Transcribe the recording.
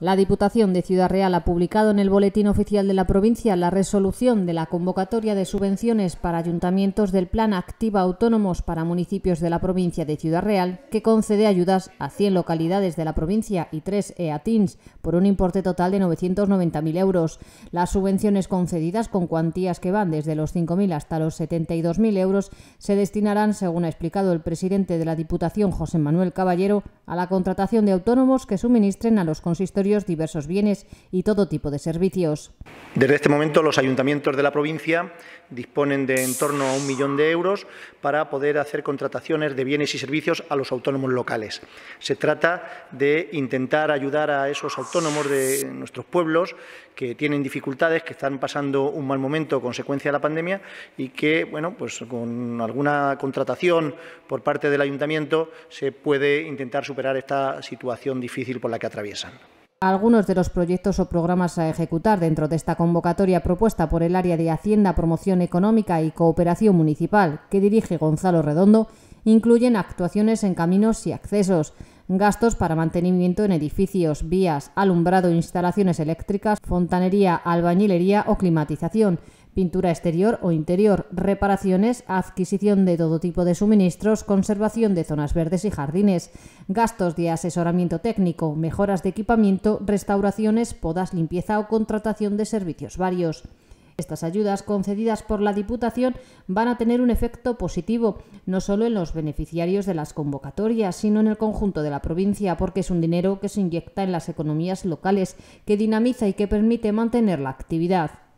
La Diputación de Ciudad Real ha publicado en el Boletín Oficial de la Provincia la resolución de la convocatoria de subvenciones para ayuntamientos del Plan Activa Autónomos para municipios de la provincia de Ciudad Real, que concede ayudas a 100 localidades de la provincia y 3 EATINs por un importe total de 990.000 euros. Las subvenciones concedidas con cuantías que van desde los 5.000 hasta los 72.000 euros se destinarán, según ha explicado el presidente de la Diputación, José Manuel Caballero, a la contratación de autónomos que suministren a los consistorios diversos bienes y todo tipo de servicios. Desde este momento, los ayuntamientos de la provincia disponen de en torno a un millón de euros para poder hacer contrataciones de bienes y servicios a los autónomos locales. Se trata de intentar ayudar a esos autónomos de nuestros pueblos que tienen dificultades, que están pasando un mal momento consecuencia de la pandemia y que, bueno, pues con alguna contratación por parte del ayuntamiento se puede intentar superar esta situación difícil por la que atraviesan. Algunos de los proyectos o programas a ejecutar dentro de esta convocatoria propuesta por el área de Hacienda, Promoción Económica y Cooperación Municipal que dirige Gonzalo Redondo incluyen actuaciones en caminos y accesos, gastos para mantenimiento en edificios, vías, alumbrado, instalaciones eléctricas, fontanería, albañilería o climatización, pintura exterior o interior, reparaciones, adquisición de todo tipo de suministros, conservación de zonas verdes y jardines, gastos de asesoramiento técnico, mejoras de equipamiento, restauraciones, podas, limpieza o contratación de servicios varios. Estas ayudas concedidas por la Diputación van a tener un efecto positivo, no solo en los beneficiarios de las convocatorias, sino en el conjunto de la provincia, porque es un dinero que se inyecta en las economías locales, que dinamiza y que permite mantener la actividad.